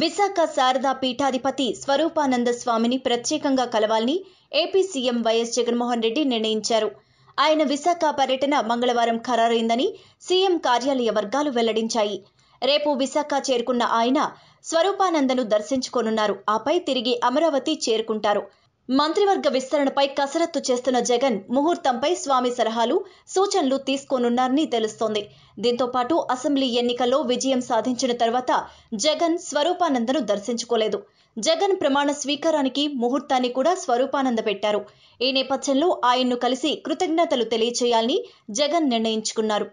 విశాఖ శారదా పీఠాధిపతి స్వరూపానంద స్వామిని ప్రత్యేకంగా కలవాలని AP CM YS Jaganmohan Reddy నిర్ణయించారు ఆయన విశాఖ పర్యటన మంగళవారం ఖరారైందని సీఎం కార్యాలయ వర్గాలు వెల్లడించాయి రేపు విశాఖ చేరుకున్న ఆయన స్వరూపానందను దర్శించుకోనున్నారు ఆపై తిరిగి అమరావతి చేరుకుంటారు మంత్రివర్గ విస్తరణపై కసరత్తు చేస్తున్న జగన్ ముహూర్తంపై స్వామి సలహాలు సూచనలు తీసుకోనున్నారని తెలుస్తోంది దీంతో పాటు అసెంబ్లీ ఎన్నికల్లో విజయం సాధించిన తర్వాత జగన్ స్వరూపానందను దర్శించుకోలేదు జగన్ ప్రమాణ స్వీకారానికి ముహూర్తాన్ని కూడా స్వరూపానంద పెట్టారు ఈ నేపథ్యంలో ఆయన్ను కలిసి కృతజ్ఞతలు తెలియచేయాలని జగన్ నిర్ణయించుకున్నారు